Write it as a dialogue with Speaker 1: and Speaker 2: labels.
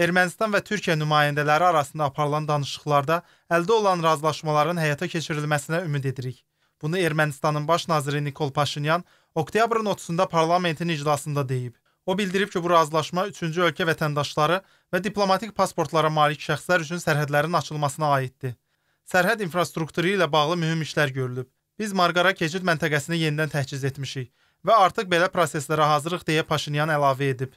Speaker 1: Ermənistan və Türkiyə nümayəndələri arasında aparılan danışıqlarda əldə olan razılaşmaların həyata keçirilməsinə ümid edirik. Bunu Ermənistanın baş naziri Nikol Paşinyan oktyabrın 30-da parlamentin iclasında deyib. O bildirib ki, bu razılaşma üçüncü ölkə vətəndaşları və diplomatik pasportlara malik şəxslər üçün sərhədlərin açılmasına aiddir. Sərhəd infrastrukturu ilə bağlı mühüm işlər görülüb. Biz Marqara keçid məntəqəsini yenidən təhciz etmişik və artıq belə proseslərə hazırıq deyə Paşinyan əlavə edib.